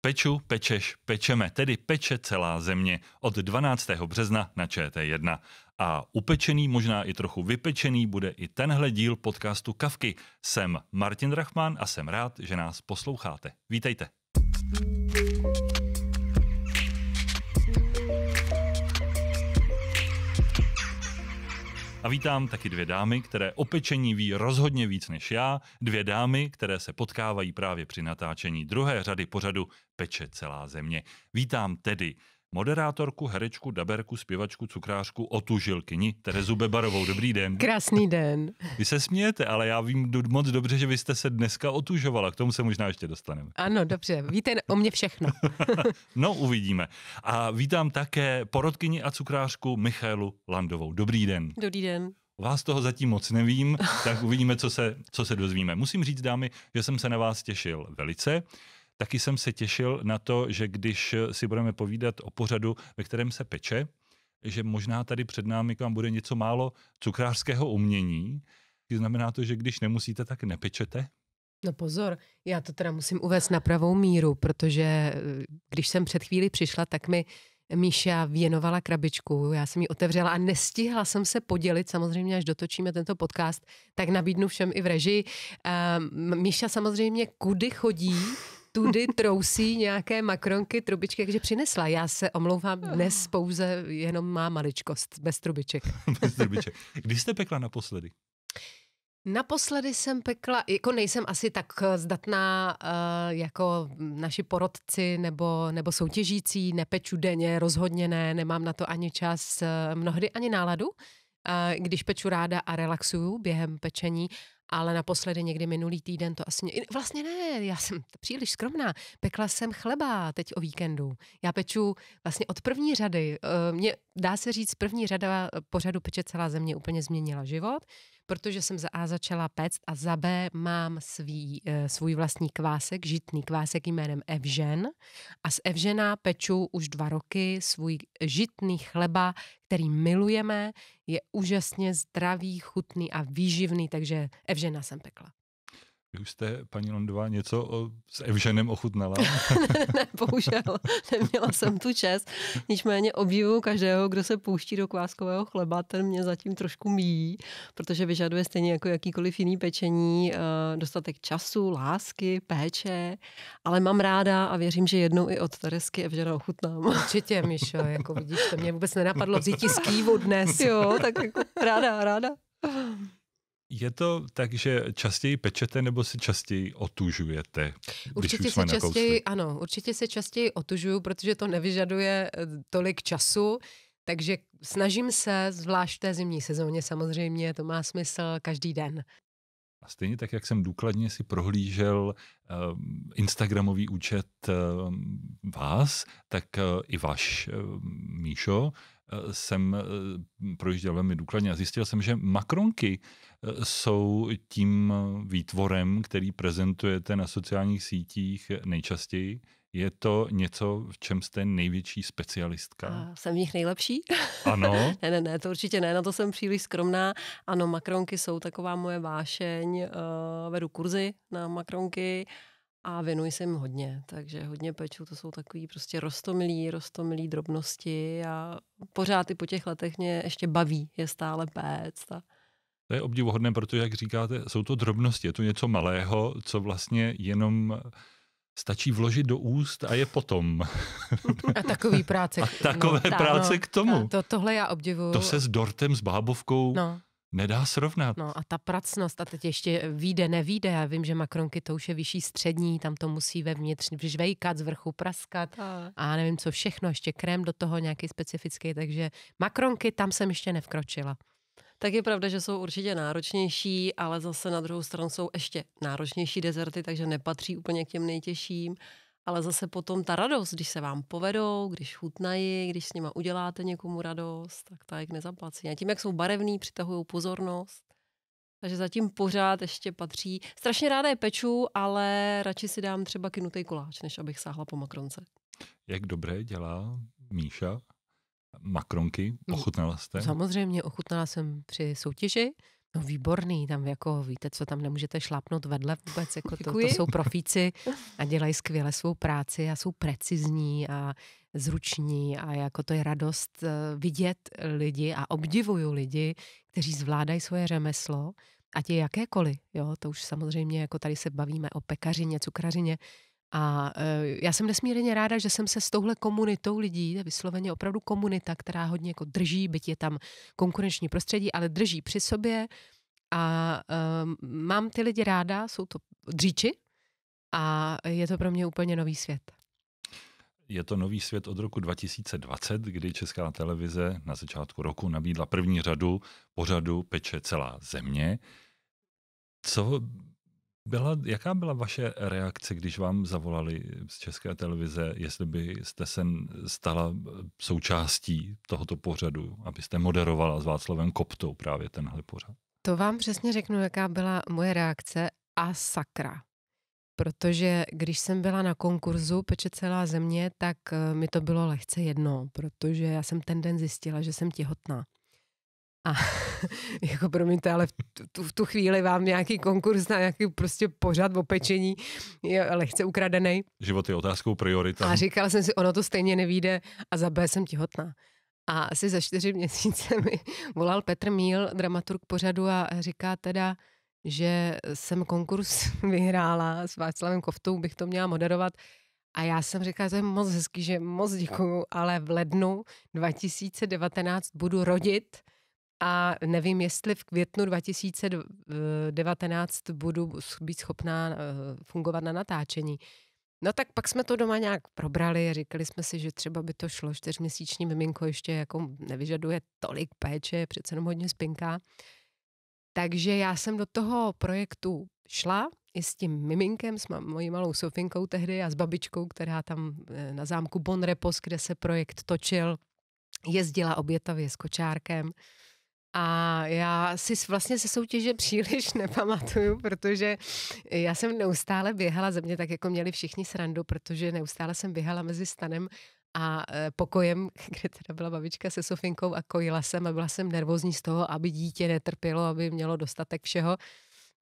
Peču, pečeš, pečeme, tedy peče celá země od 12. března na ČT1. A upečený, možná i trochu vypečený, bude i tenhle díl podcastu Kavky. Jsem Martin Drachman a jsem rád, že nás posloucháte. Vítejte. thank you A vítám taky dvě dámy, které o pečení ví rozhodně víc než já, dvě dámy, které se potkávají právě při natáčení druhé řady pořadu Peče celá země. Vítám tedy moderátorku, herečku, daberku, zpěvačku, cukrářku, otužilkyni Terezu Bebarovou. Dobrý den. Krásný den. Vy se smějete, ale já vím moc dobře, že vy jste se dneska otužovala. K tomu se možná ještě dostaneme. Ano, dobře. Víte o mě všechno. no, uvidíme. A vítám také porodkyni a cukrářku Michailu Landovou. Dobrý den. Dobrý den. Vás toho zatím moc nevím, tak uvidíme, co se, co se dozvíme. Musím říct, dámy, že jsem se na vás těšil velice. Taky jsem se těšil na to, že když si budeme povídat o pořadu, ve kterém se peče, že možná tady před námi k vám bude něco málo cukrářského umění. Znamená to, že když nemusíte, tak nepečete? No pozor, já to teda musím uvést na pravou míru, protože eh, když jsem před chvíli přišla, tak mi Míša věnovala krabičku, já jsem ji otevřela a nestihla jsem se podělit, samozřejmě až dotočíme tento podcast, tak nabídnu všem i v režii. Ehm, Míša samozřejmě kudy chodí, tudy trousí nějaké makronky, trubičky, takže přinesla. Já se omlouvám, ah. dnes pouze jenom má maličkost, bez trubiček. bez trubiček. Když jste pekla naposledy? Naposledy jsem pekla, jako nejsem asi tak zdatná uh, jako naši porodci nebo, nebo soutěžící, nepeču denně, rozhodně ne, nemám na to ani čas, uh, mnohdy ani náladu, uh, když peču ráda a relaxuju během pečení, ale naposledy někdy minulý týden to asi... Vlastně ne, já jsem příliš skromná. Pekla jsem chleba teď o víkendu. Já peču vlastně od první řady. Eh, mě, dá se říct, první řada pořadu Peče celá země úplně změnila život protože jsem za A začala péct a za B mám svý, eh, svůj vlastní kvásek, žitný kvásek jménem Evžen a z Evžena peču už dva roky svůj žitný chleba, který milujeme, je úžasně zdravý, chutný a výživný, takže Evžena jsem pekla. Vy už jste, paní Londová, něco o, s Evženem ochutnala? ne, ne, bohužel, neměla jsem tu čest. Nicméně obdivu každého, kdo se pouští do kváskového chleba, ten mě zatím trošku míjí, protože vyžaduje stejně jako jakýkoliv jiný pečení eh, dostatek času, lásky, péče, ale mám ráda a věřím, že jednou i od Teresky Evžena ochutnám. Určitě, Mišo, jako vidíš, to mě vůbec nenapadlo vzít ti dnes. jo, tak jako ráda, ráda. Je to tak, že častěji pečete nebo si častěji otužujete? Určitě se častěji, ano, určitě se častěji otužuju, protože to nevyžaduje eh, tolik času, takže snažím se, zvlášť v té zimní sezóně samozřejmě, to má smysl každý den. A stejně tak, jak jsem důkladně si prohlížel um, Instagramový účet um, vás, tak uh, i váš um, Míšo Eh, jsem eh, projížděl velmi důkladně a zjistil jsem, že makronky eh, jsou tím výtvorem, který prezentujete na sociálních sítích nejčastěji. Je to něco, v čem jste největší specialistka? A jsem v nich nejlepší? Ano. ne, ne, ne, to určitě ne, na to jsem příliš skromná. Ano, makronky jsou taková moje vášeň, vedu kurzy na makronky a věnuji se jim hodně, takže hodně peču, to jsou takový prostě rostomilý, rostomilý drobnosti a pořád i po těch letech mě ještě baví je stále péct. A... To je obdivuhodné, protože, jak říkáte, jsou to drobnosti, je to něco malého, co vlastně jenom stačí vložit do úst a je potom. A takový práce. A takové no, práce no, k tomu. To, tohle já obdivuju. To se s dortem, s bábovkou no nedá srovnat. No a ta pracnost, a teď ještě výjde, nevíde, já vím, že makronky to už je vyšší střední, tam to musí vevnitř žvejkat, z vrchu praskat a. a nevím co všechno, ještě krém do toho nějaký specifický, takže makronky tam jsem ještě nevkročila. Tak je pravda, že jsou určitě náročnější, ale zase na druhou stranu jsou ještě náročnější dezerty, takže nepatří úplně k těm nejtěžším ale zase potom ta radost, když se vám povedou, když chutnají, když s nima uděláte někomu radost, tak ta je k A tím, jak jsou barevný, přitahují pozornost. Takže zatím pořád ještě patří. Strašně ráda je peču, ale radši si dám třeba kynutý koláč, než abych sáhla po makronce. Jak dobré dělá Míša makronky? Mm. Ochutnala jste? Samozřejmě, ochutnala jsem při soutěži. No výborný, tam jako víte, co tam nemůžete šlápnout vedle vůbec, jako to, to jsou profíci a dělají skvěle svou práci a jsou precizní a zruční a jako to je radost eh, vidět lidi a obdivuju lidi, kteří zvládají svoje řemeslo, ať je jakékoliv, jo, to už samozřejmě, jako tady se bavíme o pekařině, cukrařině, a e, já jsem nesmírně ráda, že jsem se s touhle komunitou lidí, je vysloveně opravdu komunita, která hodně jako drží, byť je tam konkurenční prostředí, ale drží při sobě a um, mám ty lidi ráda, jsou to dříči a je to pro mě úplně nový svět. Je to nový svět od roku 2020, kdy Česká televize na začátku roku nabídla první řadu pořadu Peče celá země. Co byla, jaká byla vaše reakce, když vám zavolali z České televize, jestli byste se stala eh, součástí tohoto pořadu, abyste moderovala s Václavem Koptou právě tenhle pořad? To vám přesně řeknu, jaká byla moje reakce a sakra. Protože když jsem byla na konkurzu Peče celá země, tak eh, mi to bylo lehce jedno, protože já jsem ten den zjistila, že jsem těhotná. A jako promiňte, ale v tu, v tu chvíli vám nějaký konkurs na nějaký prostě pořad v opečení je lehce ukradený. Život je otázkou priorita. A říkala jsem si, ono to stejně nevíde a za B jsem těhotná. A asi za čtyři měsíce mi volal Petr Míl, dramaturg pořadu a říká teda, že jsem konkurs vyhrála s Václavem Koftou, bych to měla moderovat. A já jsem říkala, že je moc hezký, že moc děkuju, ale v lednu 2019 budu rodit a nevím, jestli v květnu 2019 budu být schopná eh, fungovat na natáčení. No tak pak jsme to doma nějak probrali a říkali jsme si, že třeba by to šlo čtyřměsíční miminko ještě jako nevyžaduje tolik péče, přece jenom hodně spinká. Takže já jsem do toho projektu šla i s tím miminkem, s mojí malou Sofinkou tehdy a s babičkou, která tam eh, na zámku Bonrepos, kde se projekt točil, jezdila obětavě s kočárkem. A já si vlastně se soutěže příliš nepamatuju, protože já jsem neustále běhala, ze mě tak jako měli všichni srandu, protože neustále jsem běhala mezi stanem a e, pokojem, kde teda byla babička se Sofinkou a kojila jsem a byla jsem nervózní z toho, aby dítě netrpělo, aby mělo dostatek všeho.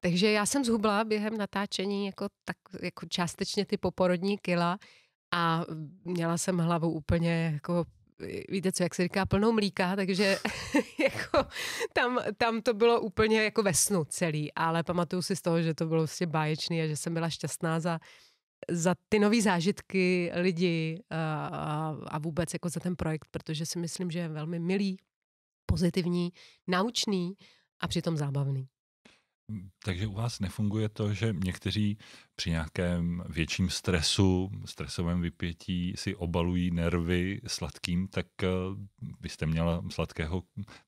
Takže já jsem zhubla během natáčení jako, tak, jako částečně ty poporodní kila a měla jsem hlavu úplně jako víte co, jak se říká, plnou mlíka, takže jako tam, tam to bylo úplně jako ve snu celý, ale pamatuju si z toho, že to bylo vlastně báječný a že jsem byla šťastná za, za ty nové zážitky lidi eh, a, a vůbec jako za ten projekt, protože si myslím, že je velmi milý, pozitivní, naučný a přitom zábavný. Takže u vás nefunguje to, že někteří při nějakém větším stresu, stresovém vypětí si obalují nervy sladkým, tak byste eh, měla sladkého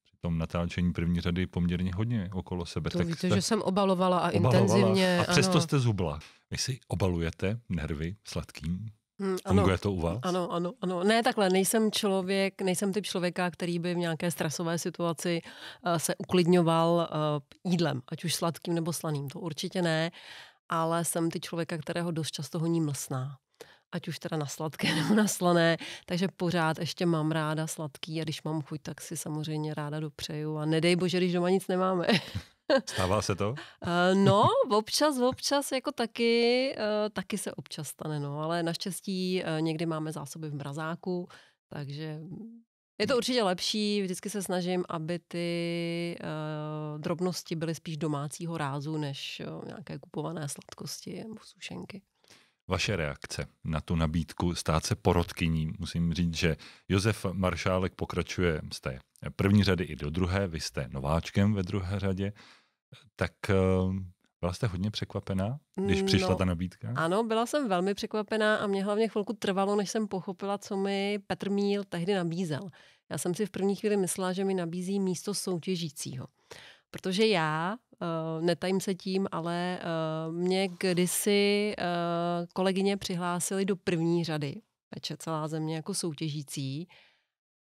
při tom natáčení první řady poměrně hodně okolo sebe. To tak víte, jste... že jsem obalovala a obalovala intenzivně. A přesto ano. jste zubla. Vy si obalujete nervy sladkým? Hmm, ano. Funguje to u vás? Ano, ano, ano. Ne, takhle, nejsem člověk, nejsem typ člověka, který by v nějaké stresové situaci uh, se uklidňoval uh, jídlem, ať už sladkým nebo slaným, to určitě ne, ale jsem ty člověka, kterého dost často honí mlsná ať už teda na sladké nebo na slané, takže pořád ještě mám ráda sladký a když mám chuť, tak si samozřejmě ráda dopřeju a nedej bože, když doma nic nemáme. Stává se to? Eh, no, občas, občas jako taky, eh, taky se občas stane, no, ale naštěstí eh, někdy máme zásoby v mrazáku, takže je to určitě lepší, vždycky se snažím, aby ty uh, drobnosti byly spíš domácího rázu, než uh, nějaké kupované sladkosti nebo sušenky. Vaše reakce na tu nabídku stát se porodkyní, musím říct, že Josef Maršálek pokračuje z té první řady i do druhé, vy jste nováčkem ve druhé řadě. Uh, tak eh, byla jste hodně překvapená, když přišla no, ta nabídka? Ano, byla jsem velmi překvapená a mě hlavně chvilku trvalo, než jsem pochopila, co mi Petr Míl tehdy nabízel. Já jsem si v první chvíli myslela, že mi nabízí místo soutěžícího. Protože já, eh, netajím se tím, ale eh, mě kdysi kolegyně přihlásili do první řady, peče celá země jako soutěžící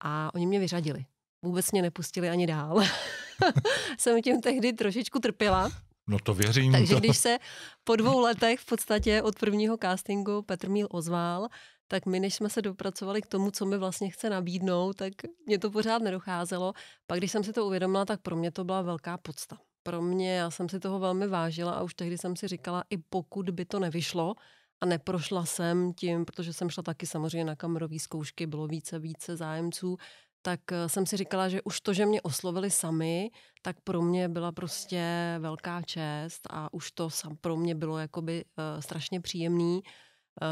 a oni mě vyřadili vůbec mě nepustili ani dál. jsem tím tehdy trošičku trpěla. No to věřím. Takže to. když se po dvou letech v podstatě od prvního castingu Petr Míl ozval, tak my, než jsme se dopracovali k tomu, co mi vlastně chce nabídnout, tak mě to pořád nedocházelo. Pak, když jsem si to uvědomila, tak pro mě to byla velká podsta. Pro mě, já jsem si toho velmi vážila a už tehdy jsem si říkala, i pokud by to nevyšlo, a neprošla jsem tím, protože jsem šla taky samozřejmě na kamerové zkoušky, bylo více, více zájemců, tak eh, jsem si říkala, že už to, že mě oslovili sami, tak pro mě byla prostě velká čest a už to sam pro mě bylo jakoby eh, strašně příjemný.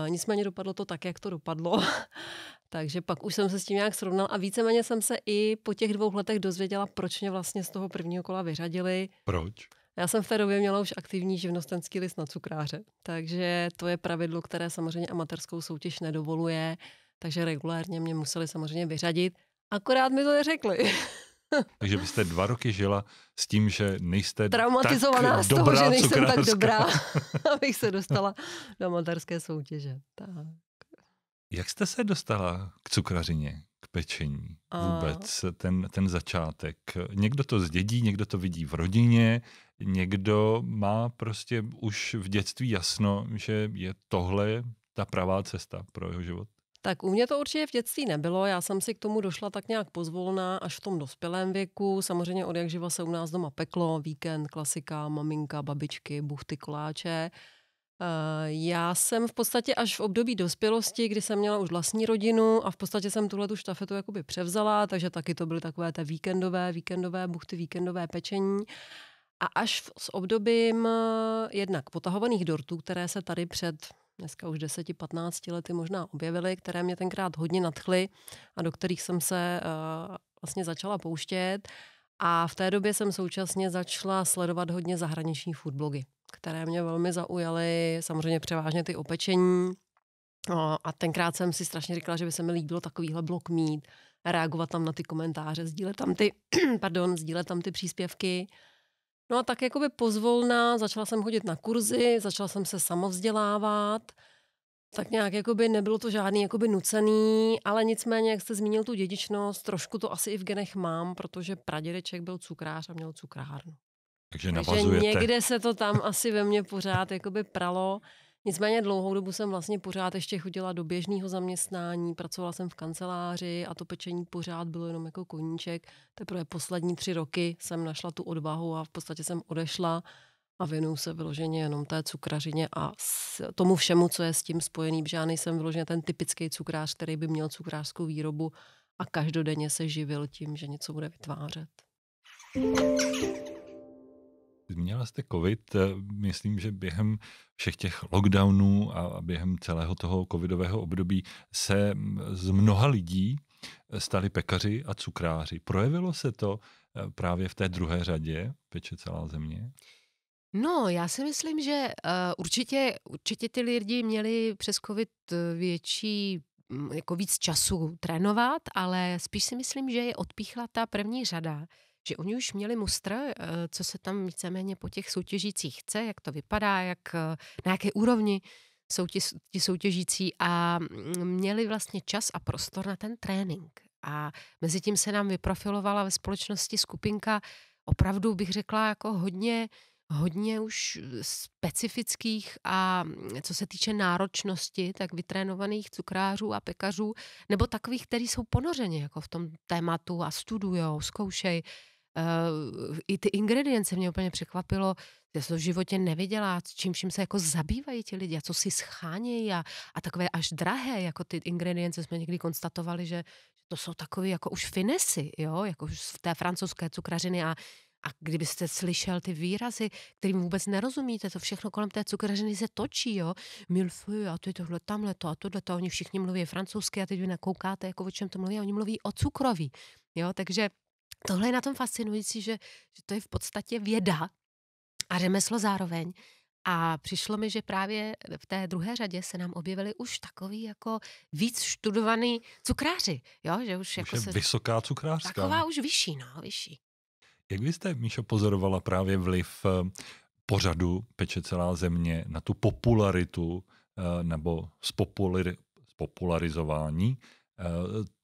Eh, nicméně dopadlo to tak, jak to dopadlo. Takže pak už jsem se s tím nějak srovnal a víceméně jsem se i po těch dvou letech dozvěděla, proč mě vlastně z toho prvního kola vyřadili. Proč? Já jsem v té době měla už aktivní živnostenský list na cukráře, takže to je pravidlo, které samozřejmě amatérskou soutěž nedovoluje, takže regulérně mě museli samozřejmě vyřadit. Akorát mi to neřekli. Takže byste dva roky žila s tím, že nejste Traumatizovaná tak z toho, dobrá že nejsem cukrářka. tak dobrá, abych se dostala do amatérské soutěže. Tak. Jak jste se dostala k cukrařině, k pečení vůbec, A... ten, ten začátek? Někdo to zdědí, někdo to vidí v rodině, někdo má prostě už v dětství jasno, že je tohle ta pravá cesta pro jeho život. Tak u mě to určitě v dětství nebylo, já jsem si k tomu došla tak nějak pozvolná až v tom dospělém věku. Samozřejmě od jak živa se u nás doma peklo, víkend, klasika, maminka, babičky, buchty, koláče. Eh, já jsem v podstatě až v období dospělosti, kdy jsem měla už vlastní rodinu a v podstatě jsem tuhle tu štafetu jakoby převzala, takže taky to byly takové ty víkendové, víkendové buchty, víkendové pečení. A až s obdobím eh, jednak potahovaných dortů, které se tady před dneska už 10-15 lety možná objevily, které mě tenkrát hodně nadchly a do kterých jsem se uh, vlastně začala pouštět. A v té době jsem současně začala sledovat hodně zahraniční foodblogy, které mě velmi zaujaly, samozřejmě převážně ty opečení. No, a tenkrát jsem si strašně říkala, že by se mi líbilo takovýhle blog mít, reagovat tam na ty komentáře, sdílet tam ty, pardon, sdílet tam ty příspěvky. No a tak jakoby pozvolná začala jsem chodit na kurzy, začala jsem se samovzdělávat, tak nějak jakoby nebylo to žádný jakoby nucený, ale nicméně, jak jste zmínil tu dědičnost, trošku to asi i v genech mám, protože pradědeček byl cukrář a měl cukrárnu. Takže, Takže někde se to tam asi ve mně pořád jakoby pralo. Nicméně dlouhou dobu jsem vlastně pořád ještě chodila do běžného zaměstnání, pracovala jsem v kanceláři a to pečení pořád bylo jenom jako koníček. Teprve poslední tři roky jsem našla tu odvahu a v podstatě jsem odešla a věnuju se vyloženě jenom té cukrařině a tomu všemu, co je s tím spojený, protože já nejsem vyloženě ten typický cukrář, který by měl cukrářskou výrobu a každodenně se živil tím, že něco bude vytvářet. Zmínila jste COVID. Eh, myslím, že během všech těch lockdownů a během celého toho covidového období se mm, z mnoha lidí eh, stali pekaři a cukráři. Projevilo se to eh, právě v té druhé řadě Peče celá země? No, já si myslím, že uh, určitě, určitě ty lidi měli přes covid větší mm, jako víc času trénovat, ale spíš si myslím, že je odpíchla ta první řada, že oni už měli mustr, eh, co se tam víceméně po těch soutěžících chce, jak to vypadá, jak, eh, na jaké úrovni jsou ti, ti soutěžící a mm, měli vlastně čas a prostor na ten trénink. A mezi tím se nám vyprofilovala ve společnosti skupinka opravdu bych řekla jako hodně hodně už specifických a mm, co se týče náročnosti, tak vytrénovaných cukrářů a pekařů, nebo takových, kteří jsou ponořeni jako v tom tématu a studujou, zkoušejí. Uh, I ty ingredience mě úplně překvapilo, já jsem to v životě neviděla, čím vším se jako zabývají ti lidi a co si schánějí a, a takové až drahé, jako ty ingredience jsme někdy konstatovali, že, že to jsou takové jako už finesy, jo, jako už v té francouzské cukrařiny a a kdybyste slyšel ty výrazy, kterým vůbec nerozumíte, to všechno kolem té cukrařiny se točí, jo. Milfeu a to je tohle, tamhle to a tohle to, oni všichni mluví francouzsky a teď vy nakoukáte, jako o čem to mluví, a oni mluví o cukroví, jo. Takže tohle je na tom fascinující, že, že to je v podstatě věda a řemeslo zároveň. A přišlo mi, že právě v té druhé řadě se nám objevili už takový jako víc študovaný cukráři, jo? že už, už jako je se... vysoká cukrářská. Taková už vyšší, no, vyšší. Jak byste, Míšo, pozorovala právě vliv eh, pořadu Peče celá země na tu popularitu eh, nebo spopularizování eh,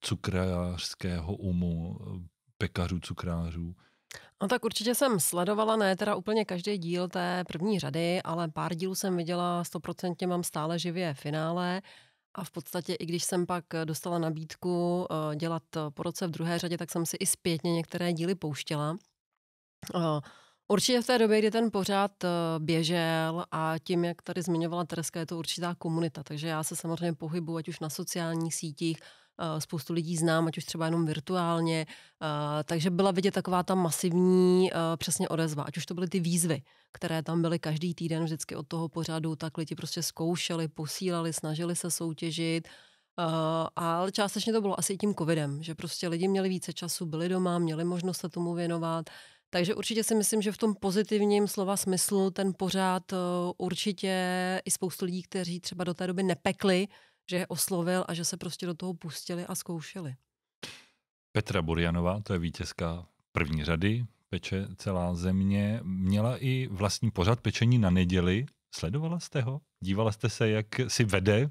cukrářského umu pekařů, cukrářů. No tak určitě jsem sledovala, ne teda úplně každý díl té první řady, ale pár dílů jsem viděla, stoprocentně mám stále živě finále. A v podstatě, i když jsem pak dostala nabídku eh, dělat po roce v druhé řadě, tak jsem si i zpětně některé díly pouštěla. Eh, určitě v té době, kdy ten pořád eh, běžel a tím, jak tady zmiňovala Tereska, je to určitá komunita. Takže já se samozřejmě pohybuji, ať už na sociálních sítích, Eh, spoustu lidí znám, ať už třeba jenom virtuálně, eh, takže byla vidět taková ta masivní eh, přesně odezva, ať už to byly ty výzvy, které tam byly každý týden vždycky od toho pořadu, tak lidi prostě zkoušeli, posílali, snažili se soutěžit, ale částečně to bylo asi i tím covidem, že prostě lidi měli více času, byli doma, měli možnost se tomu věnovat. Takže určitě si myslím, že v tom pozitivním slova smyslu ten pořád určitě i spoustu lidí, kteří třeba do té doby nepekli, že je oslovil a že se prostě do toho pustili a zkoušeli. Petra Burjanová, to je vítězka první řady, peče celá země, měla i vlastní pořad pečení na neděli. Sledovala jste ho? Dívala jste se, jak si vede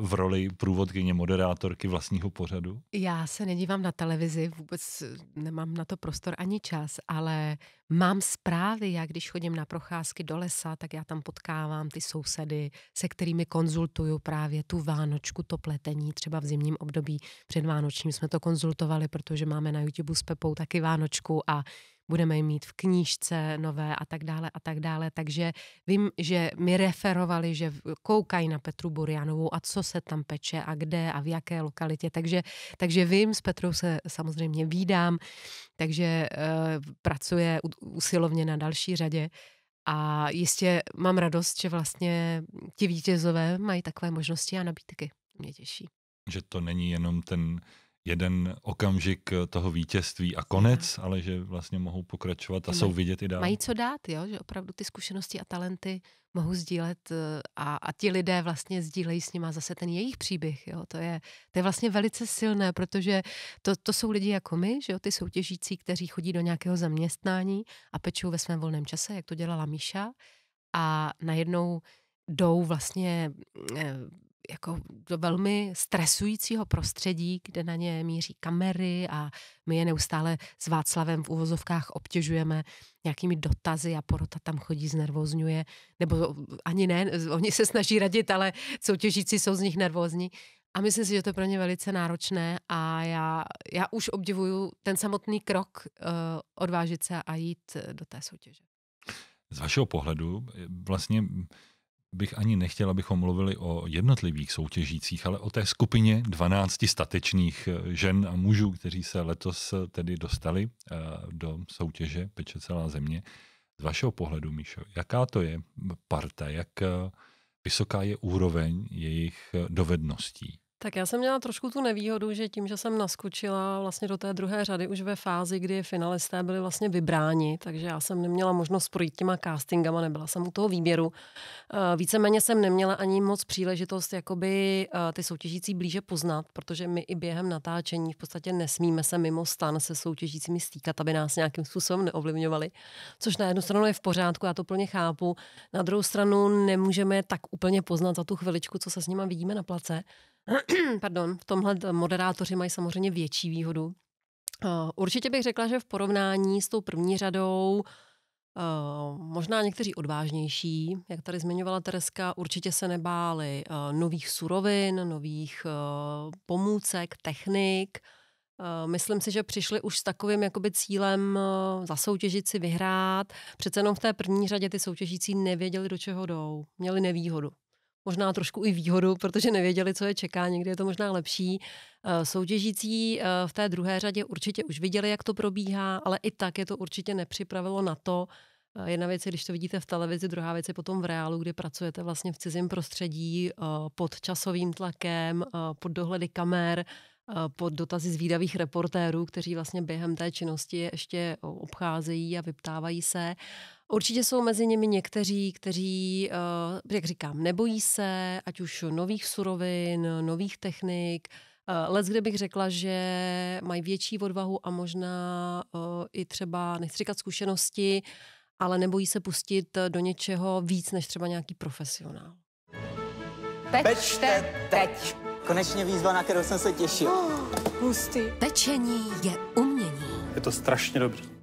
v roli průvodkyně, moderátorky vlastního pořadu? Já se nedívám na televizi, vůbec eh, nemám na to prostor ani čas, ale mám zprávy, já když chodím na procházky do lesa, tak já tam potkávám ty sousedy, se kterými konzultuju právě tu Vánočku, to pletení, třeba v zimním období před Vánočním jsme to konzultovali, protože máme na YouTube s Pepou taky Vánočku a budeme je mít v knížce nové a tak dále a tak dále. Takže vím, že mi referovali, že koukají na Petru Burianovou a co se tam peče a kde a v jaké lokalitě. Takže, takže vím, s Petrou se samozřejmě výdám, takže uh, pracuje usilovně na další řadě. A jistě mám radost, že vlastně ti vítězové mají takové možnosti a nabídky. Mě těší. Že to není jenom ten jeden okamžik eh, toho vítězství a konec, mhm. ale že vlastně mohou pokračovat a jsou vidět i dál. Mají co dát, jo? že opravdu ty zkušenosti a talenty mohou sdílet eh, a, a ti lidé vlastně sdílejí s nima zase ten jejich příběh. Jo? To, je, to je vlastně velice silné, protože to, to jsou lidi jako my, že jo? ty soutěžící, kteří chodí do nějakého zaměstnání a pečou ve svém volném čase, jak to dělala Míša a najednou jdou vlastně eh, jako do velmi stresujícího prostředí, kde na ně míří kamery a my je neustále s Václavem v uvozovkách obtěžujeme nějakými dotazy a porota tam chodí, znervozňuje, nebo ani ne, oni se snaží radit, ale soutěžící jsou z nich nervózní. A myslím si, že to je pro ně velice náročné a já, já už obdivuju ten samotný krok uh, odvážit se a jít eh, do té soutěže. Z vašeho pohledu eh, vlastně bych ani nechtěl, abychom mluvili o jednotlivých soutěžících, ale o té skupině 12 statečných eh, žen a mužů, kteří se letos eh, tedy dostali eh, do soutěže Peče celá země. Z vašeho pohledu, Míšo, jaká to je parta, jak vysoká je úroveň jejich dovedností? Tak já jsem měla trošku tu nevýhodu, že tím, že jsem naskočila vlastně do té druhé řady už ve fázi, kdy finalisté byli vlastně vybráni, takže já jsem neměla možnost projít těma castingama, nebyla jsem u toho výběru. Eh, víceméně jsem neměla ani moc příležitost jakoby eh, ty soutěžící blíže poznat, protože my i během natáčení v podstatě nesmíme se mimo stan se soutěžícími stýkat, aby nás nějakým způsobem neovlivňovali, což na jednu stranu je v pořádku, já to plně chápu, na druhou stranu nemůžeme tak úplně poznat za tu chviličku, co se s nimi vidíme na place. pardon, v tomhle moderátoři mají samozřejmě větší výhodu. Eh, určitě bych řekla, že v porovnání s tou první řadou eh, možná někteří odvážnější, jak tady zmiňovala Tereska, určitě se nebáli eh, nových surovin, nových pomůcek, technik. Myslím si, že přišli už s takovým jakoby cílem zasoutěžit si, vyhrát. Přece jenom v té první řadě ty soutěžící nevěděli, do čeho jdou. Měli nevýhodu možná trošku i výhodu, protože nevěděli, co je čeká, někdy je to možná lepší. Eh, soutěžící eh, v té druhé řadě určitě už viděli, jak to probíhá, ale i tak je to určitě nepřipravilo na to, eh, Jedna věc je, když to vidíte v televizi, druhá věc je potom v reálu, kdy pracujete vlastně v cizím prostředí pod časovým tlakem, pod dohledy kamer, pod dotazy zvídavých reportérů, kteří vlastně během té činnosti ještě obcházejí a vyptávají se. Určitě jsou mezi nimi někteří, kteří, eh, jak říkám, nebojí se, ať už nových surovin, nových technik, eh, Lec, kde bych řekla, že mají větší odvahu a možná eh, i třeba, nechci říkat zkušenosti, ale nebojí se pustit do něčeho víc než třeba nějaký profesionál. Pečte teď! Konečně výzva, na kterou jsem se těšil. Oh, hustý. Pečení je umění. Je to strašně dobrý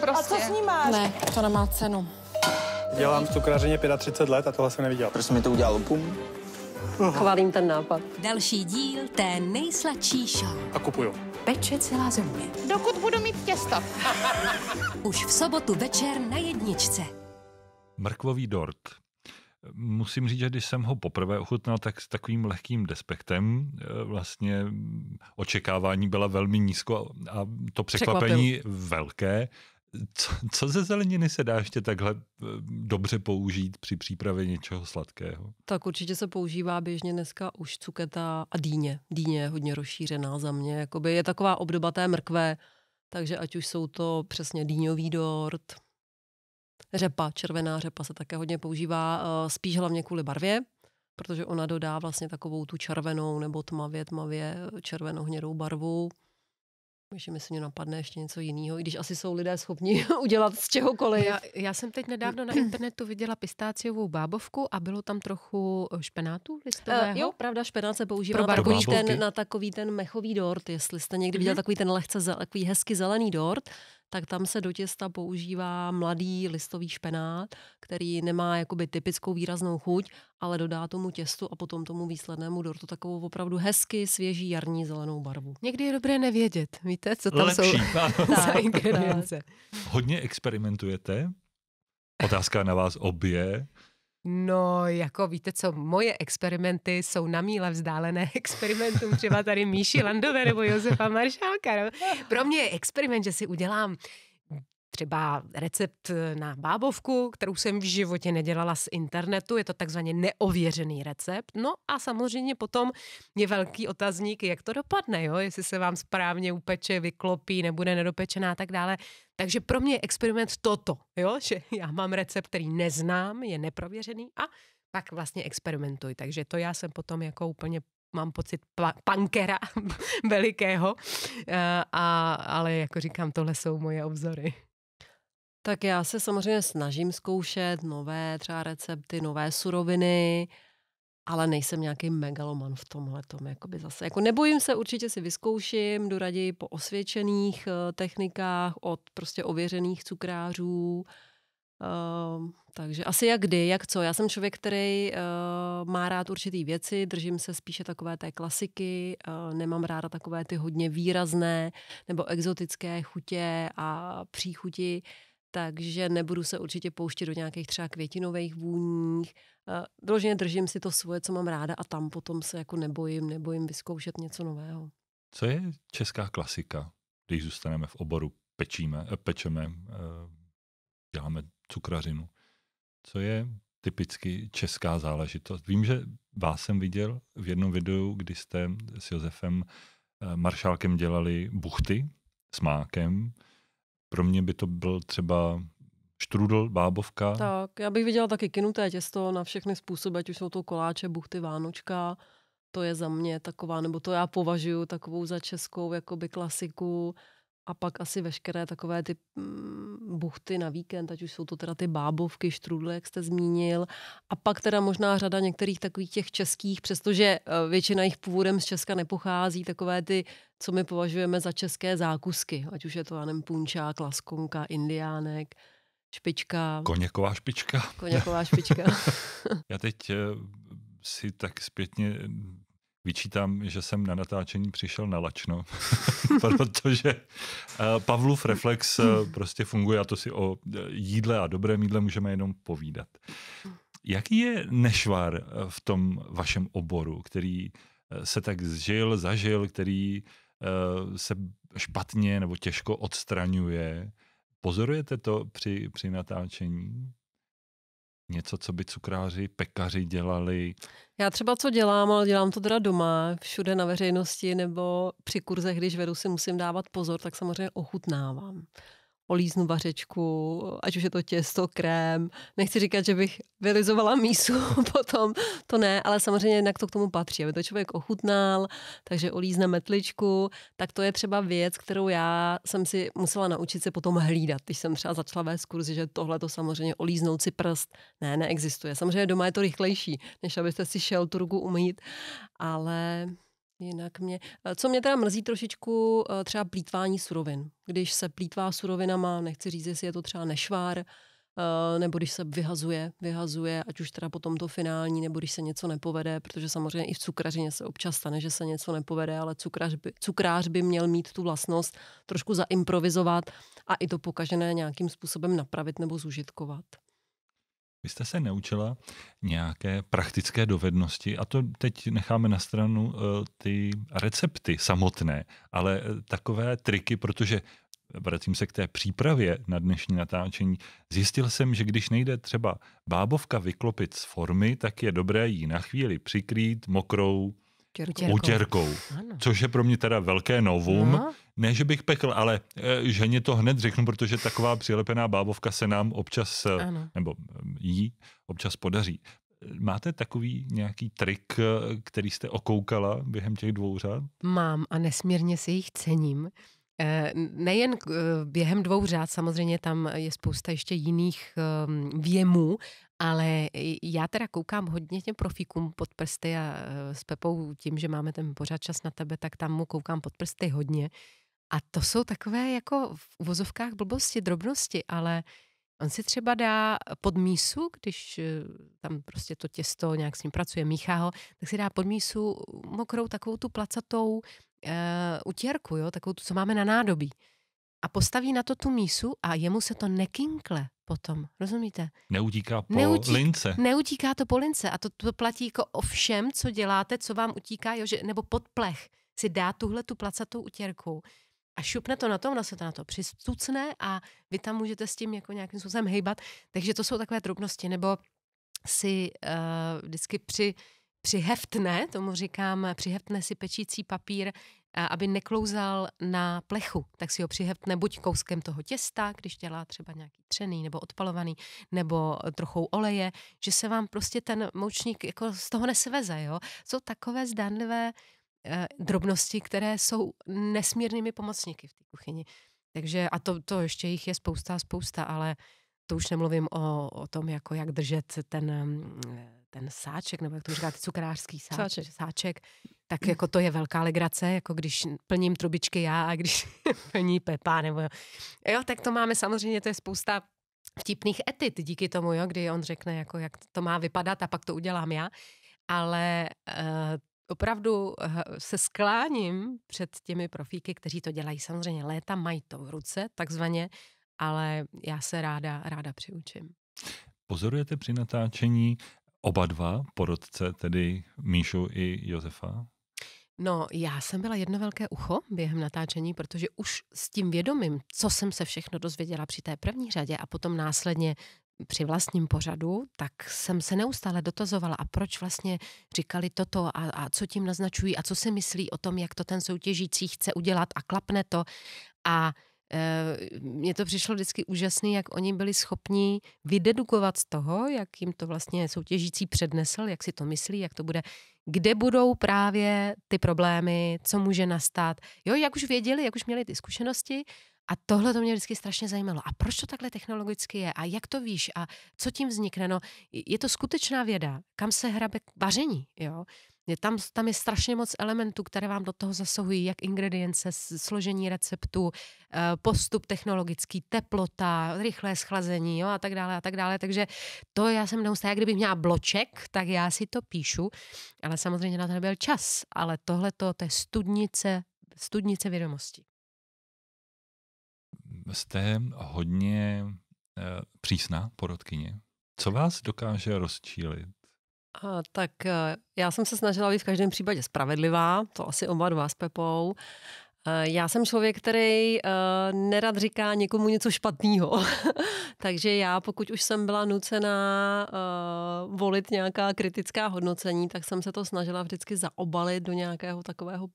prostě. A co s prostě. ní máš? Ne, to nemá cenu. Dělám v cukrařině 35 let a tohle jsem neviděl. Proč mi to udělal pum? Chválím ten nápad. Další díl té nejsladší show. A kupuju. Peče celá země. Dokud budu mít těsto. Už v sobotu večer na jedničce. Mrkvový dort. Musím říct, že když jsem ho poprvé ochutnal, tak s takovým lehkým despektem eh, vlastně mm, očekávání byla velmi nízko a to překvapení Překvapil. velké co, co ze zeleniny se dá ještě takhle eh, dobře použít při přípravě něčeho sladkého? Tak určitě se používá běžně dneska už cuketa a dýně. Dýně je hodně rozšířená za mě. Jakoby je taková obdoba té mrkve, takže ať už jsou to přesně dýňový dort, řepa, červená řepa se také hodně používá, eh, spíš hlavně kvůli barvě, protože ona dodá vlastně takovou tu červenou nebo tmavě, tmavě eh, červenou hnědou barvu. Jako, že mi se mě napadne ještě něco jiného, i když asi jsou lidé schopni udělat z čehokoliv. Já, já jsem teď nedávno na internetu viděla pistáciovou bábovku a bylo tam trochu eh, špenátu eh, listového. Uh, jo, pravda, špenát se používá Pro na takový, ten, na takový ten mechový dort, jestli jste někdy viděl mm-hmm. takový ten lehce, takový hezky zelený dort, tak tam se do těsta používá mladý listový špenát, který nemá jakoby typickou výraznou chuť, ale dodá tomu těstu a potom tomu výslednému dortu takovou opravdu hezky svěží jarní zelenou barvu. Někdy je dobré nevědět, víte, co tam Lepší, jsou za ingredience. Hodně experimentujete? Otázka na vás obě. No, jako víte co, moje experimenty jsou na míle vzdálené experimentům třeba tady Míši Landové nebo Josefa Maršálka. No. Pro mě je experiment, že si udělám třeba recept na bábovku, kterou jsem v životě nedělala z internetu, je to takzvaně neověřený recept. No a samozřejmě potom je velký otazník, jak to dopadne, jo? jestli se vám správně upeče, vyklopí, nebude nedopečená a tak dále. Takže pro mě je experiment toto, jo? že já mám recept, který neznám, je neprověřený a pak vlastně experimentuj. Takže to já jsem potom jako úplně mám pocit pankera velikého, a, eh, a, ale jako říkám, tohle jsou moje obzory. Tak já se samozřejmě snažím zkoušet nové třeba recepty, nové suroviny, ale nejsem nějaký megaloman v tomhle tom. Jakoby zase. Jako nebojím se, určitě si vyzkouším, jdu raději po osvědčených eh, technikách od prostě ověřených cukrářů. Uh, takže asi jak kdy, jak co. Já jsem člověk, který uh, má rád určitý věci, držím se spíše takové té klasiky, uh, nemám ráda takové ty hodně výrazné nebo exotické chutě a příchuti. Uh, takže nebudu se určitě pouštět do nějakých třeba květinových vůních. Eh, Vložně držím si to svoje, co mám ráda a tam potom se jako nebojím, nebojím vyzkoušet něco nového. Co je česká klasika, když zůstaneme v oboru, pečíme, eh, pečeme, eh, děláme cukrařinu? Co je typicky česká záležitost? Vím, že vás jsem viděl v jednom videu, kdy jste s Josefem Maršálkem dělali buchty s mákem pro mě by to byl třeba štrudl, bábovka. Tak, já bych viděla taky kinuté těsto na všechny způsoby, ať už jsou to koláče, buchty, vánočka. To je za mě taková, nebo to já považuji takovou za českou jakoby klasiku. A pak asi veškeré takové ty mm, buchty na víkend, ať už jsou to teda ty bábovky, štrudle, jak jste zmínil. A pak teda možná řada některých takových těch českých, přestože eh, většina jich původem z Česka nepochází, takové ty, co my považujeme za české zákusky, ať už je to, Anem nevím, punčák, laskonka, indiánek, špička. Koněková špička. Koněková špička. já teď eh, si tak zpětně vyčítám, že jsem na natáčení přišel na lačno, protože eh, Pavlov reflex eh, prostě funguje a to si o eh, jídle a dobré jídle můžeme jenom povídat. Jaký je nešvar v tom vašem oboru, který se tak zžil, zažil, který se špatně nebo těžko odstraňuje? Pozorujete to při, při natáčení? něco, co by cukráři, pekaři dělali? Já třeba co dělám, ale dělám to teda doma, všude na veřejnosti nebo při kurzech, když vedu si musím dávat pozor, tak samozřejmě ochutnávám olíznu vařečku, ať už je to těsto, krém. Nechci říkat, že bych vylizovala mísu potom, to ne, ale samozřejmě jednak to k tomu patří, aby to člověk ochutnal, takže olízne metličku, tak to je třeba věc, kterou já jsem si musela naučit se potom hlídat, když jsem třeba začala vést kurzy, že tohle to samozřejmě olíznout si prst, ne, neexistuje. Samozřejmě doma je to rychlejší, než abyste si šel tu ruku umýt, ale Jinak mě, co mě teda mrzí trošičku, e, třeba plítvání surovin. Když se plítvá surovinama, nechci říct, jestli je to třeba nešvár, e, nebo když se vyhazuje, vyhazuje, ať už teda potom to finální, nebo když se něco nepovede, protože samozřejmě i v cukrařině se občas stane, že se něco nepovede, ale cukrař by, cukrář by měl mít tu vlastnost trošku zaimprovizovat a i to pokažené nějakým způsobem napravit nebo zužitkovat. Vy jste se neučila nějaké praktické dovednosti, a to teď necháme na stranu eh, ty recepty samotné, ale eh, takové triky, protože eh, vracím se k té přípravě na dnešní natáčení, zjistil jsem, že když nejde třeba bábovka vyklopit z formy, tak je dobré ji na chvíli přikrýt mokrou utěrkou, utěrkou což je pro mě teda velké novum. No. Ne, že bych pekl, ale e, ženě to hned řeknu, protože taková přilepená bábovka se nám občas, eh, ano. nebo eh, jí občas podaří. Máte takový nějaký trik, který jste okoukala během těch dvou řad? Mám a nesmírně si jich cením. Nejen během dvou řád, samozřejmě tam je spousta ještě jiných ehm, věmů, ale e, já teda koukám hodně těm profíkům pod prsty a e, s Pepou tím, že máme ten pořád čas na tebe, tak tam mu koukám pod prsty hodně. A to jsou takové jako v uvozovkách blbosti, drobnosti, ale on si třeba dá pod mísu, když e, tam prostě to těsto nějak s ním pracuje, míchá ho, tak si dá pod mísu mokrou takovou tu placatou e, utěrku, jo, takovou tu, co máme na nádobí a postaví na to tu mísu a jemu se to nekinkle potom, rozumíte? Neutíká po Neutík, lince. Neutíká to po lince a to, to platí jako o všem, co děláte, co vám utíká, jo, že, nebo pod plech si dá tuhle tu placatou utěrku a šupne to na to, ona se to na to přistucne a vy tam můžete s tím jako nějakým způsobem hejbat. Takže to jsou takové drobnosti, nebo si uh, vždycky při přiheftne, tomu říkám, přiheftne si pečící papír aby neklouzal na plechu, tak si ho přihevtne buď kouskem toho těsta, když dělá třeba nějaký třený nebo odpalovaný, nebo trochou oleje, že se vám prostě ten moučník jako z toho nesveze, jo. Jsou takové zdánlivé eh, drobnosti, které jsou nesmírnými pomocníky v té kuchyni. Takže a to, to ještě jich je spousta, spousta, ale to už nemluvím o, o tom, jako jak držet ten eh, ten sáček, nebo jak to říkáte, cukrářský sáč, sáček. sáček, tak mm. jako to je velká legrace, jako když plním trubičky já a když plní Pepa, nebo jo, tak to máme samozřejmě, to je spousta vtipných etit díky tomu, jo, kdy on řekne, jako, jak to má vypadat a pak to udělám já, ale uh, opravdu eh, se skláním před těmi profíky, kteří to dělají samozřejmě léta, mají to v ruce takzvaně, ale já se ráda, ráda přiučím. Pozorujete při natáčení oba dva porodce, tedy Míšu i Josefa? No, já jsem byla jedno velké ucho během natáčení, protože už s tím vědomím, co jsem se všechno dozvěděla při té první řadě a potom následně při vlastním pořadu, tak jsem se neustále dotazovala, a proč vlastně říkali toto a, a co tím naznačují a co si myslí o tom, jak to ten soutěžící chce udělat a klapne to. A Eh, mně to přišlo vždycky úžasný, jak oni byli schopni vydedukovat z toho, jak jim to vlastně soutěžící přednesl, jak si to myslí, jak to bude, kde budou právě ty problémy, co může nastat. Jo, jak už věděli, jak už měli ty zkušenosti, a tohle to mě vždycky strašně zajímalo. A proč to takhle technologicky je? A jak to víš? A co tím vznikne? No, je to skutečná věda, kam se hrabe vaření, jo? Je tam, tam je strašně moc elementů, které vám do toho zasahují, jak ingredience, složení receptu, eh, postup technologický, teplota, rychlé schlazení jo, a tak dále a tak dále. Takže to já jsem neustále, kdybych měla bloček, tak já si to píšu, ale samozřejmě na to nebyl čas. Ale tohle to je studnice, studnice vědomostí jste hodně eh, přísná porodkyně. Co vás dokáže rozčílit? A, tak eh, já jsem se snažila být v každém případě spravedlivá, to asi oba dva s Pepou. Eh, já jsem člověk, který eh, nerad říká někomu něco špatného. Takže já, pokud už jsem byla nucená eh, volit nějaká kritická hodnocení, tak jsem se to snažila vždycky zaobalit do nějakého takového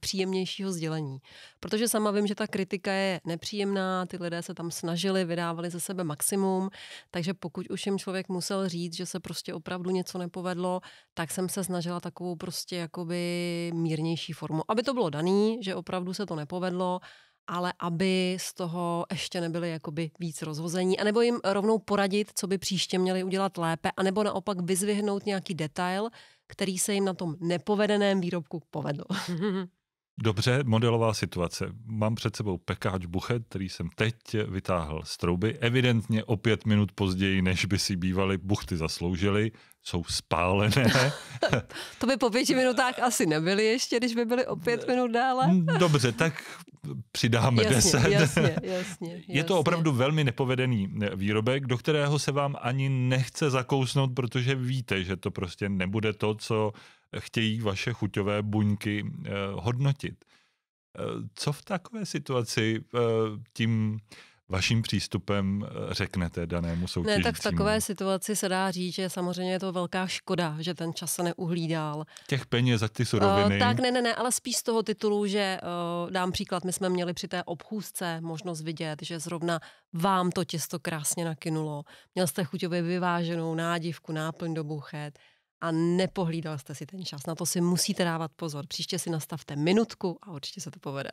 příjemnějšího sdělení. Protože sama vím, že ta kritika je nepříjemná, ty lidé se tam snažili, vydávali ze sebe maximum, takže pokud už jim člověk musel říct, že se prostě opravdu něco nepovedlo, tak jsem se snažila takovou prostě jakoby mírnější formu. Aby to bylo daný, že opravdu se to nepovedlo, ale aby z toho ještě nebyli jakoby víc rozhození, anebo jim rovnou poradit, co by příště měli udělat lépe, anebo naopak vyzvihnout nějaký detail, který se jim na tom nepovedeném výrobku povedl. Dobře, modelová situace. Mám před sebou pekáč buchet, který jsem teď vytáhl z trouby. Evidentně o pět minut později, než by si bývaly buchty zasloužily, jsou spálené. to by po pěti minutách asi nebyly ještě, když by byly o pět minut dále. Mm, dobře, tak přidáme jasně, deset. Jasně, jasně, jasně. Je to opravdu velmi nepovedený eh, výrobek, do kterého se vám ani nechce zakousnout, protože víte, že to prostě nebude to, co chtějí vaše chuťové buňky eh, hodnotit. Eh, co v takové situaci eh, tím vaším přístupem řeknete danému soutěžícímu? Ne, tak v takové situaci se dá říct, že samozřejmě je to velká škoda, že ten čas se neuhlídal. Těch peněz za ty suroviny? Uh, tak ne, ne, ne, ale spíš z toho titulu, že uh, dám příklad, my jsme měli při té obchůzce možnost vidět, že zrovna vám to těsto krásně nakynulo. Měl jste chuťově vyváženou nádivku, náplň do buchet, a nepohlídal jste si ten čas. Na to si musíte dávat pozor. Příště si nastavte minutku a určitě se to povede.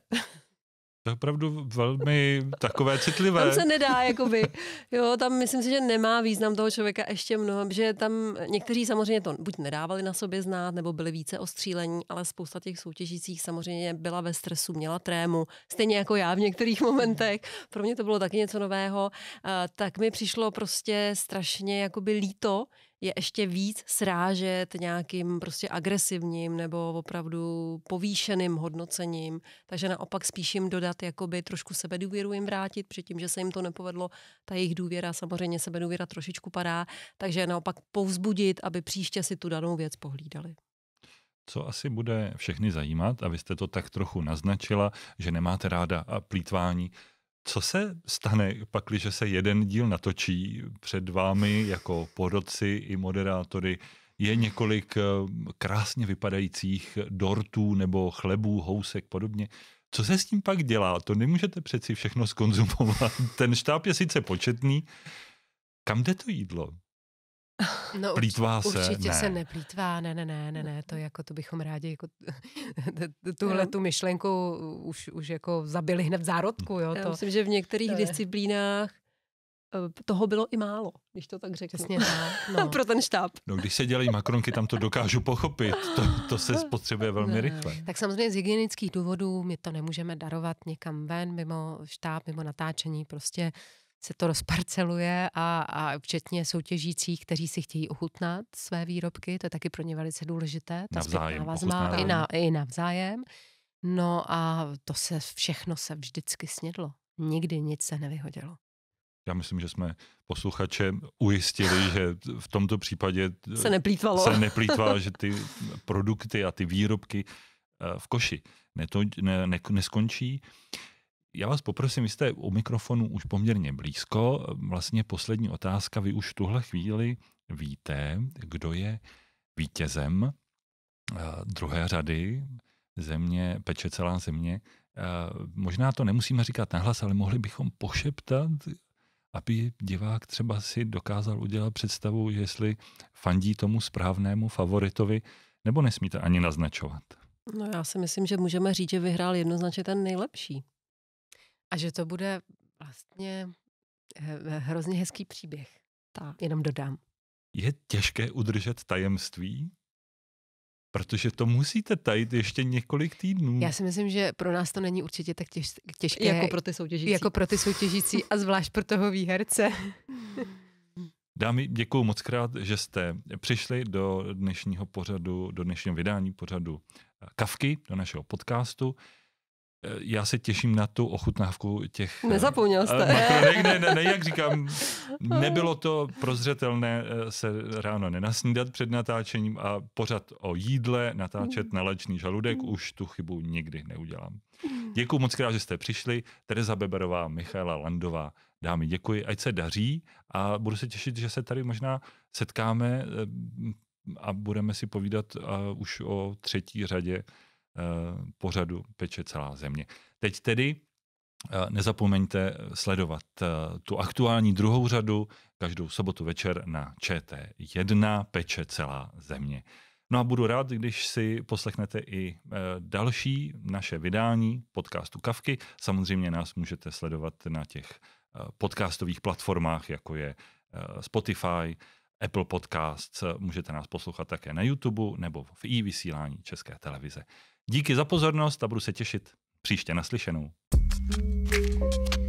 To je opravdu velmi takové citlivé. Tam se nedá, jakoby. Jo, tam myslím si, že nemá význam toho člověka ještě mnoho, že tam někteří samozřejmě to buď nedávali na sobě znát, nebo byli více ostřílení, ale spousta těch soutěžících samozřejmě byla ve stresu, měla trému, stejně jako já v některých momentech. Pro mě to bylo taky něco nového. Eh, tak mi přišlo prostě strašně jakoby líto, je ještě víc srážet nějakým prostě agresivním nebo opravdu povýšeným hodnocením. Takže naopak spíš jim dodat jakoby trošku sebedůvěru jim vrátit, předtím, že se jim to nepovedlo, ta jejich důvěra, samozřejmě sebedůvěra trošičku padá, takže naopak povzbudit, aby příště si tu danou věc pohlídali. Co asi bude všechny zajímat, a vy jste to tak trochu naznačila, že nemáte ráda plítvání, co se stane, pakliže se jeden díl natočí před vámi jako porodci i moderátory? Je několik eh, krásně vypadajících dortů nebo chlebů, housek podobně. Co se s tím pak dělá? To nemůžete přeci všechno skonzumovat. Ten štáb je sice početný. Kam jde to jídlo? No, plítvá určitě, se? Určitě ne. se neplítvá, ne, ne, ne, ne, ne, to jako to bychom rádi jako tuhle tu myšlenku už, už jako zabili hned v zárodku, jo. To, Já myslím, že v některých disciplínách eh, toho bylo i málo, když to tak řeknu. Přesně No. Pro ten štáb. No, když se dělají makronky, tam to dokážu pochopit. To, to se spotřebuje velmi ne. rychle. Tak samozřejmě z hygienických důvodů my to nemůžeme darovat někam ven, mimo štáb, mimo natáčení. Prostě uh, se to rozparceluje a, a včetně soutěžících, kteří si chtějí ochutnat své výrobky, to je taky pro ně velice důležité, ta navzájem, vazba, i, na, i navzájem. No a to se všechno se vždycky snědlo. Nikdy nic se nevyhodilo. Já myslím, že jsme posluchače ujistili, že v tomto případě eh, se neplýtvalo, se neplýtvalo že ty produkty a ty výrobky eh, v koši ne ne, ne, neskončí. Já vás poprosím, vy jste u mikrofonu už poměrně blízko. Vlastně poslední otázka, vy už v tuhle chvíli víte, kdo je vítězem eh, druhé řady země, peče celá země. Eh, možná to nemusíme říkat nahlas, ale mohli bychom pošeptat, aby divák třeba si dokázal udělat představu, jestli fandí tomu správnému favoritovi, nebo nesmíte ani naznačovat. No já si myslím, že můžeme říct, že vyhrál jednoznačně ten nejlepší. A že to bude vlastně hrozně hezký příběh. Ta. Jenom dodám. Je těžké udržet tajemství? Protože to musíte tajit ještě několik týdnů. Já si myslím, že pro nás to není určitě tak těž, těžké. Jako pro ty soutěžící. Jako pro ty soutěžící a zvlášť pro toho výherce. Dámy, děkuji moc krát, že jste přišli do dnešního pořadu, do dnešního vydání pořadu eh, Kavky, do našeho podcastu. Eh, já se těším na tu ochutnávku těch... Eh, Nezapomněl eh, jste. Ne, ne, ne, ne, jak říkám, nebylo to prozřetelné se ráno nenasnídat před natáčením a pořád o jídle natáčet mm. na lečný žaludek, už tu chybu nikdy neudělám. Mm. Děkuji moc krát, že jste přišli. Tereza Beberová, Michaela Landová, dámy, děkuji, ať se daří a budu se těšit, že se tady možná setkáme a budeme si povídat už o třetí řadě Eh, pořadu Peče celá země. Teď tedy eh, nezapomeňte sledovat eh, tu aktuální druhou řadu každou sobotu večer na ČT1 Peče celá země. No a budu rád, když si poslechnete i další naše vydání podcastu Kavky. Samozřejmě nás můžete sledovat na těch podcastových platformách, jako je Spotify, Apple Podcasts, můžete nás poslouchat také na YouTube nebo v i vysílání České televize. Díky za pozornost a budu se těšit příště naslyšenou. thank you